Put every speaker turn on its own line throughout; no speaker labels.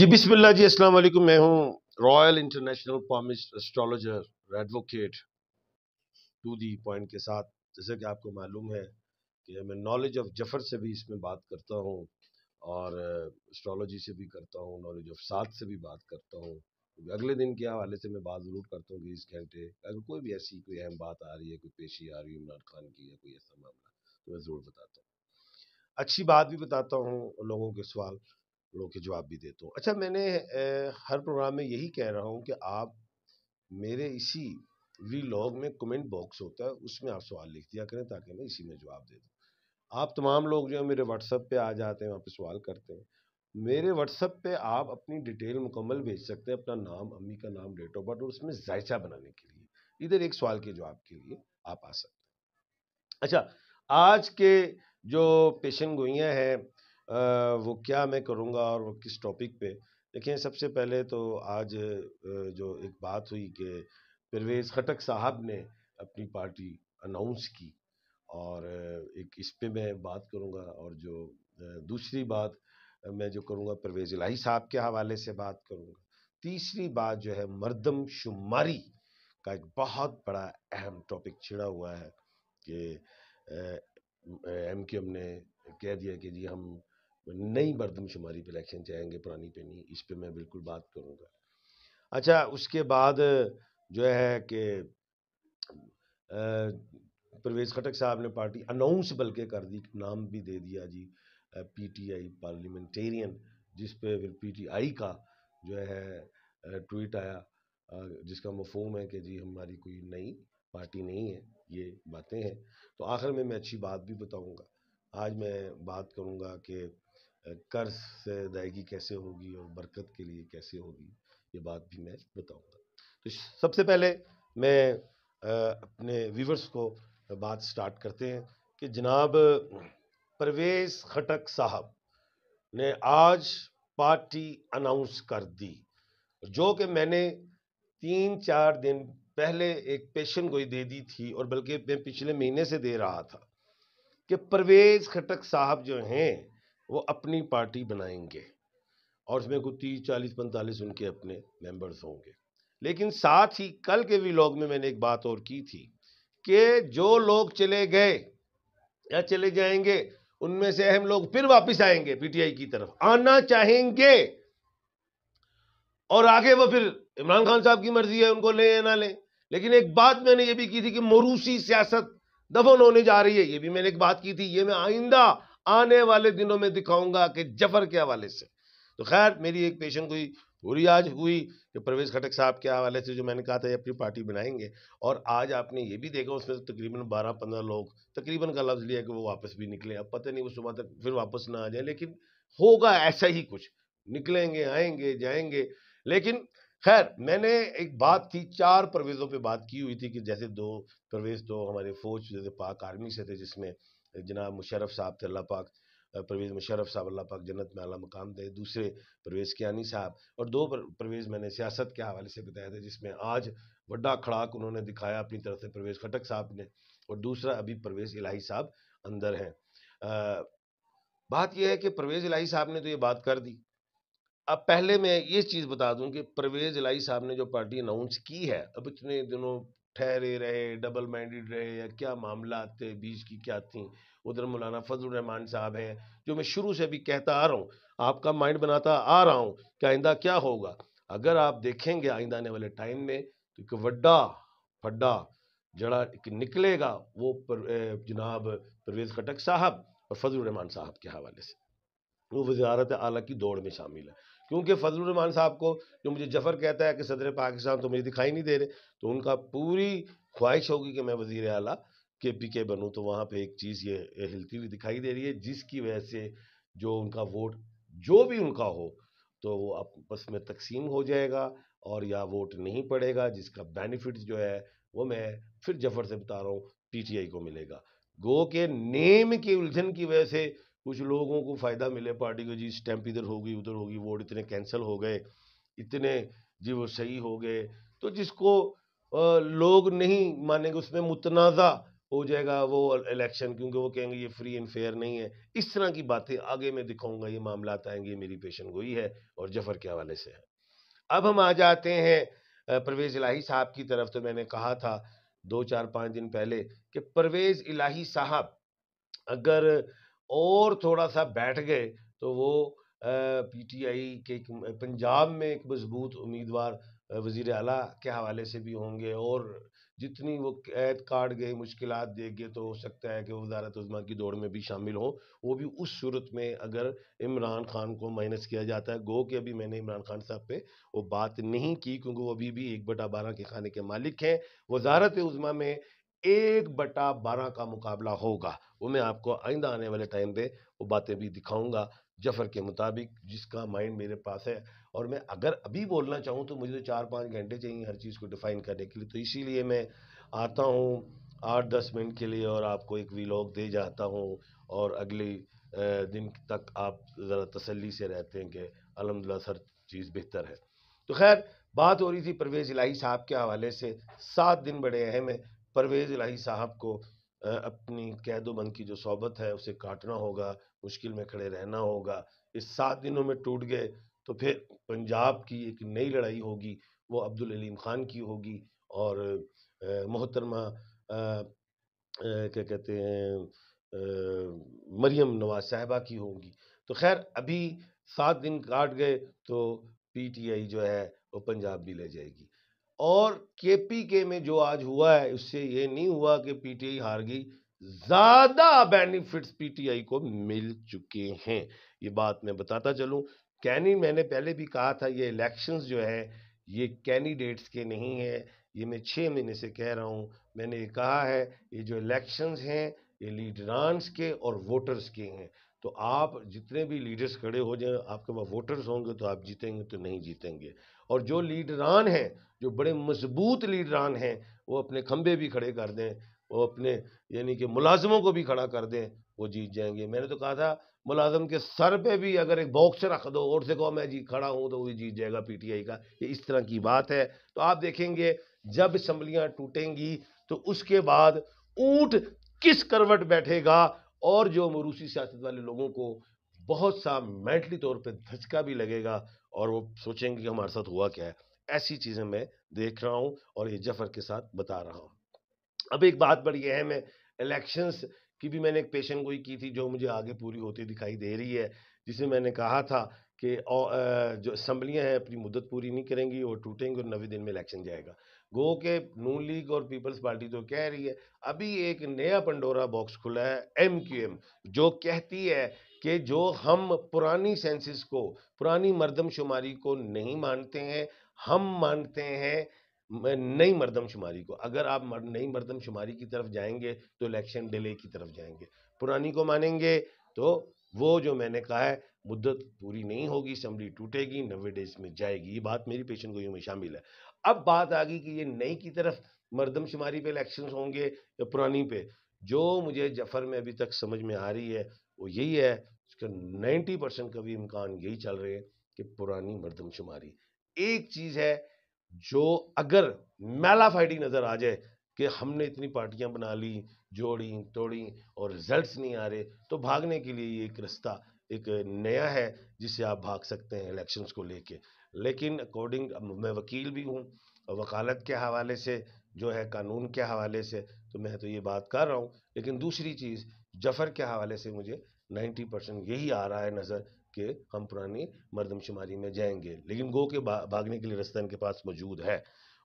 जी बिस्मिल्लाह जी अस्सलाम वालेकुम मैं हूं royal international palmist astrologer advocate to the point के साथ जैसे कि आपको मालूम है कि मैं नॉलेज ऑफ जफर से भी इसमें बात करता हूं और एस्ट्रोलॉजी से भी करता हूं नॉलेज ऑफ साथ से भी बात करता हूं अगले दिन के हवाले से मैं बात ज़रूर करता हूँ बीस घंटे अगर कोई भी ऐसी कोई अहम बात आ रही है कोई पेशी आ रही है इमरान खान की या कोई ऐसा मामला तो मैं ज़रूर बताता हूँ अच्छी बात भी बताता हूँ लोगों के सवाल लोगों के जवाब भी देता हूँ अच्छा मैंने हर प्रोग्राम में यही कह रहा हूँ कि आप मेरे इसी वीलॉग में कमेंट बॉक्स होता है उसमें आप सवाल लिख दिया करें ताकि मैं इसी में जवाब दे दूँ आप तमाम लोग जो है मेरे व्हाट्सअप पे आ जाते हैं वहाँ पे सवाल करते हैं मेरे व्हाट्सअप पे आप अपनी डिटेल मुकम्मल भेज सकते हैं अपना नाम अम्मी का नाम डेट ऑफ बर्थ और उसमें जायचा बनाने के लिए इधर एक सवाल के जवाब के लिए आप आ सकते हैं अच्छा आज के जो पेशन गोइयाँ हैं वो क्या मैं करूँगा और वो किस टॉपिक पे देखिए सबसे पहले तो आज जो एक बात हुई कि परवेज़ खटक साहब ने अपनी पार्टी अनाउंस की और एक इस पे मैं बात करूँगा और जो दूसरी बात मैं जो करूँगा परवेज़ इलाही साहब के हवाले से बात करूँगा तीसरी बात जो है मरदम शुमारी का एक बहुत बड़ा अहम टॉपिक छिड़ा हुआ है कि एम क्यू एम ने कह दिया कि जी हम नई मरदमशुमारी हम्म। पर इलेक्शन चाहेंगे पुरानी पे नहीं इस पर मैं बिल्कुल बात करूँगा अच्छा उसके बाद जो है कि परवेज़ खटक साहब ने पार्टी अनाउंस बल्कि कर दी नाम भी दे दिया जी पीटीआई पार्लियामेंटेरियन जिस पे फिर पीटीआई का जो है ट्वीट आया जिसका मफहम है कि जी हमारी कोई नई पार्टी नहीं है ये बातें हैं तो आखिर में मैं अच्छी बात भी बताऊंगा आज मैं बात करूंगा कि कर्ज से अदायगी कैसे होगी और बरकत के लिए कैसे होगी ये बात भी मैं बताऊंगा तो सबसे पहले मैं अपने व्यूवर्स को बात स्टार्ट करते हैं कि जनाब परवेज़ खटक साहब ने आज पार्टी अनाउंस कर दी जो कि मैंने तीन चार दिन पहले एक पेशन गोई दे दी थी और बल्कि मैं पिछले महीने से दे रहा था कि परवेज़ खटक साहब जो हैं वो अपनी पार्टी बनाएंगे और उसमें कुछ तीस चालीस पैंतालीस उनके अपने मेंबर्स होंगे लेकिन साथ ही कल के व्लॉग में मैंने एक बात और की थी कि जो लोग चले गए या चले जाएंगे उनमें से अहम लोग फिर वापस आएंगे पीटीआई की तरफ आना चाहेंगे और आगे वो फिर इमरान खान साहब की मर्जी है उनको ले ना ले लेकिन एक बात मैंने ये भी की थी कि मरूसी सियासत दफन होने जा रही है ये भी मैंने एक बात की थी ये मैं आइंदा आने वाले दिनों में दिखाऊंगा कि जफर के हवाले से तो खैर मेरी एक पेशन हुई पूरी आज हुई कि प्रवेश खटक साहब के हवाले से जो मैंने कहा था ये अपनी पार्टी बनाएंगे और आज आपने ये भी देखा उसमें तो तकरीबन बारह पंद्रह लोग तकरीबन का लफ्ज़ लिया कि वो वापस भी निकले अब पता नहीं वो सुबह तक फिर वापस ना आ जाए लेकिन होगा ऐसा ही कुछ निकलेंगे आएंगे जाएंगे लेकिन खैर मैंने एक बात थी चार प्रवेशों पे बात की हुई थी कि जैसे दो प्रवेश तो हमारे फ़ौज जैसे पाक आर्मी से थे जिसमें जनाब मुशरफ साहब थे अल्लाह पाक परवेज़ मुशरफ साहब अल्लाह पाक जन्नत में अला मकाम दे दूसरे परवेज़ कियानी साहब और दो परवेज़ मैंने सियासत के हवाले से बताया था जिसमें आज वड्डा खड़ाक उन्होंने दिखाया अपनी तरफ से परवेज़ खटक साहब ने और दूसरा अभी परवेज़ इलाही साहब अंदर हैं बात यह है कि परवेज़ इलाही साहब ने तो ये बात कर दी अब पहले मैं ये चीज़ बता दूं कि परवेज़ इलाही साहब ने जो पार्टी अनाउंस की है अब इतने दिनों ठहरे रहे डबल माइंडेड रहे या क्या मामला थे बीच की क्या थी उधर मौलाना रहमान साहब हैं जो मैं शुरू से भी कहता आ रहा हूँ आपका माइंड बनाता आ रहा हूँ कि आइंदा क्या होगा अगर आप देखेंगे आइंदा आने वाले टाइम में तो एक वड्डा फड्डा जड़ा निकलेगा वो पर, जनाब परवेज खटक साहब और रहमान साहब के हवाले से वो वजारत आला की दौड़ में शामिल है क्योंकि फजलरहमान साहब को जो मुझे जफ़र कहता है कि सदर पाकिस्तान तो मुझे दिखाई नहीं दे रहे तो उनका पूरी ख्वाहिश होगी कि मैं वज़ी अला के पी के बनूँ तो वहाँ पर एक चीज़ ये हिलती हुई दिखाई दे रही है जिसकी वजह से जो उनका वोट जो भी उनका हो तो वो आपस में तकसीम हो जाएगा और या वोट नहीं पड़ेगा जिसका बेनिफिट जो है वो मैं फिर जफर से बता रहा हूँ पी टी आई को मिलेगा गो के नेम की उलझन की वजह से कुछ लोगों को फ़ायदा मिले पार्टी को जी स्टैंप इधर होगी उधर होगी वोट इतने कैंसिल हो गए इतने जी वो सही हो गए तो जिसको लोग नहीं मानेंगे उसमें मुतनाज़ा हो जाएगा वो इलेक्शन क्योंकि वो कहेंगे ये फ्री एंड फेयर नहीं है इस तरह की बातें आगे मैं दिखाऊंगा ये मामला आएंगे मेरी पेशन गोई है और जफर के हवाले से है अब हम आ जाते हैं परवेज़ इलाही साहब की तरफ तो मैंने कहा था दो चार पाँच दिन पहले कि परवेज़ इलाही साहब अगर और थोड़ा सा बैठ गए तो वो पीटीआई के पंजाब में एक मजबूत उम्मीदवार वजीर अला के हवाले से भी होंगे और जितनी वो कैद काट गए मुश्किल गए तो हो सकता है कि वो वजारत उजमा की दौड़ में भी शामिल हों वो भी उस सूरत में अगर इमरान खान को माइनस किया जाता है गो कि अभी मैंने इमरान खान साहब पे वो बात नहीं की क्योंकि वो अभी भी एक बटा बारह के खाने के मालिक हैं वजारत उजमा में एक बटा बारह का मुकाबला होगा वो मैं आपको आइंदा आने वाले टाइम पे वो बातें भी दिखाऊंगा जफर के मुताबिक जिसका माइंड मेरे पास है और मैं अगर अभी बोलना चाहूँ तो मुझे तो चार पाँच घंटे चाहिए हर चीज़ को डिफ़ाइन करने के लिए तो इसीलिए मैं आता हूँ आठ दस मिनट के लिए और आपको एक वीलॉग दे जाता हूँ और अगले दिन तक आप ज़रा तसल्ली से रहते हैं कि अलहमदिल्ला सर चीज़ बेहतर है तो खैर बात हो रही थी परवेज़ इलाही साहब के हवाले से सात दिन बड़े अहम हैं परवेज़ इलाही साहब को अपनी कैदोबंद की जो सोबत है उसे काटना होगा मुश्किल में खड़े रहना होगा इस सात दिनों में टूट गए तो फिर पंजाब की एक नई लड़ाई होगी वो अब्दुल अलीम ख़ान की होगी और मोहतरमा क्या कहते हैं मरियम नवाज साहबा की होगी तो खैर अभी सात दिन काट गए तो पीटीआई जो है वो पंजाब भी ले जाएगी और केपीके में जो आज हुआ है उससे ये नहीं हुआ कि पीटीआई हार गई ज़्यादा बेनिफिट्स पीटीआई को मिल चुके हैं ये बात मैं बताता चलूँ कैनी मैंने पहले भी कहा था ये इलेक्शंस जो है ये कैंडिडेट्स के नहीं है ये मैं छः महीने से कह रहा हूँ मैंने ये कहा है ये जो इलेक्शंस हैं ये लीडरान्स के और वोटर्स के हैं तो आप जितने भी लीडर्स खड़े हो जाए आपके पास वोटर्स होंगे तो आप जीतेंगे तो नहीं जीतेंगे और जो लीडरान हैं जो बड़े मजबूत लीडरान हैं वो अपने खंबे भी खड़े कर दें वो अपने यानी कि मुलाजमों को भी खड़ा कर दें वो जीत जाएंगे मैंने तो कहा था मुलाजम के सर पे भी अगर एक बॉक्स रख दो और से कहो मैं जी खड़ा हूँ तो वो जीत जाएगा पीटीआई का ये इस तरह की बात है तो आप देखेंगे जब असम्बलियाँ टूटेंगी तो उसके बाद ऊँट किस करवट बैठेगा और जो मरूसी सियासत वाले लोगों को बहुत सा मेंटली तौर पे धचका भी लगेगा और वो सोचेंगे कि हमारे साथ हुआ क्या है ऐसी चीज़ें मैं देख रहा हूँ और ये जफर के साथ बता रहा हूँ अब एक बात बड़ी अहम है इलेक्शंस की भी मैंने एक पेशन गोई की थी जो मुझे आगे पूरी होती दिखाई दे रही है जिसमें मैंने कहा था कि जो असम्बलियाँ हैं अपनी मुद्दत पूरी नहीं करेंगी और टूटेंगी और नवे दिन में इलेक्शन जाएगा गो के नून लीग और पीपल्स पार्टी जो तो कह रही है अभी एक नया पंडोरा बॉक्स खुला है एम क्यू एम जो कहती है कि जो हम पुरानी सेंसिस को पुरानी मरदमशुमारी को नहीं मानते हैं हम मानते हैं नई मरदमशुमारी को अगर आप नई मरदमशुमारी की तरफ जाएंगे तो इलेक्शन डिले की तरफ जाएंगे पुरानी को मानेंगे तो वो जो मैंने कहा है मुद्दत पूरी नहीं होगी असेंबली टूटेगी नब्बे डेज में जाएगी ये बात मेरी पेशन गोई में शामिल है अब बात आ गई कि ये नई की तरफ मरदमशुमारी पे इलेक्शंस होंगे या पुरानी पे जो मुझे जफर में अभी तक समझ में आ रही है वो यही है उसका नाइन्टी परसेंट का भी इम्कान यही चल रहे हैं कि पुरानी मरदमशुमारी एक चीज़ है जो अगर फाइटी नज़र आ जाए कि हमने इतनी पार्टियां बना ली जोड़ी तोड़ी और रिजल्ट्स नहीं आ रहे तो भागने के लिए ये एक रास्ता एक नया है जिससे आप भाग सकते हैं इलेक्शंस को लेके लेकिन अकॉर्डिंग मैं वकील भी हूँ वकालत के हवाले से जो है कानून के हवाले से तो मैं तो ये बात कर रहा हूँ लेकिन दूसरी चीज़ जफर के हवाले से मुझे नाइन्टी परसेंट यही आ रहा है नज़र कि हम पुरानी मरदमशुमारी में जाएंगे लेकिन गो के भागने के लिए रास्ता इनके पास मौजूद है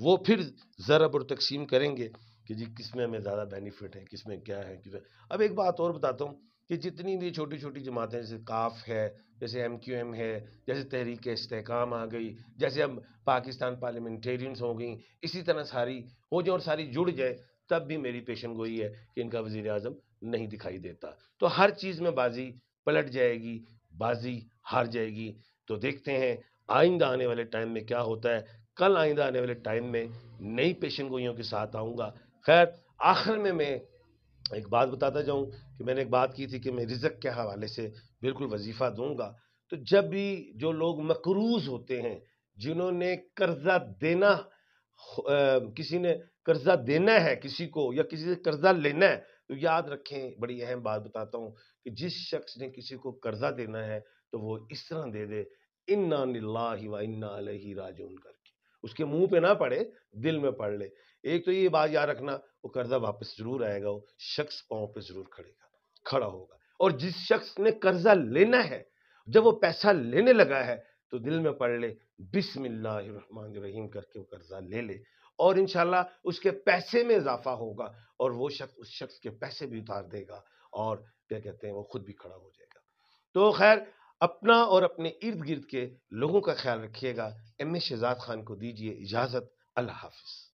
वो फिर ज़रब और तकसीम करेंगे कि जी किस में हमें ज़्यादा बेनिफिट है किस में क्या है किस अब एक बात और बताता हूँ कि जितनी भी छोटी छोटी जमातें जैसे काफ है जैसे एम क्यू एम है जैसे तहरीक इस्तेकाम आ गई जैसे अब पाकिस्तान पार्लियामेंटेरियंस हो गई इसी तरह सारी हो जाए और सारी जुड़ जाए तब भी मेरी पेशन गोई है कि इनका वजीर अजम नहीं दिखाई देता तो हर चीज़ में बाजी पलट जाएगी बाजी हार जाएगी तो देखते हैं आइंदा आने वाले टाइम में क्या होता है कल आइंदा आने वाले टाइम में नई पेशन गोइयों के साथ आऊँगा खैर आखिर में मैं एक बात बताता जाऊँ कि मैंने एक बात की थी कि मैं रिजक के हवाले से बिल्कुल वजीफ़ा दूंगा तो जब भी जो लोग मकरूज होते हैं जिन्होंने कर्जा देना किसी ने कर्जा देना है किसी को या किसी से कर्जा लेना है तो याद रखें बड़ी अहम बात बताता हूँ कि जिस शख्स ने किसी को कर्जा देना है तो वो इस तरह दे दे इन्ना व इन्ना राजून करके उसके मुंह पे ना पड़े दिल में पढ़ ले एक तो ये बात याद रखना वो कर्जा वापस जरूर आएगा वो शख्स पाँव पे जरूर खड़ेगा खड़ा होगा और जिस शख्स ने कर्जा लेना है जब वो पैसा लेने लगा है तो दिल में पढ़ ले बिसमीम करके वो कर्जा ले ले और इनशाला उसके पैसे में इजाफा होगा और वो शख्स उस शख्स के पैसे भी उतार देगा और क्या कहते हैं वो खुद भी खड़ा हो जाएगा तो खैर अपना और अपने इर्द गिर्द के लोगों का ख्याल रखिएगा एम ए शहजाद खान को दीजिए इजाज़त अल्लाह हाफिज़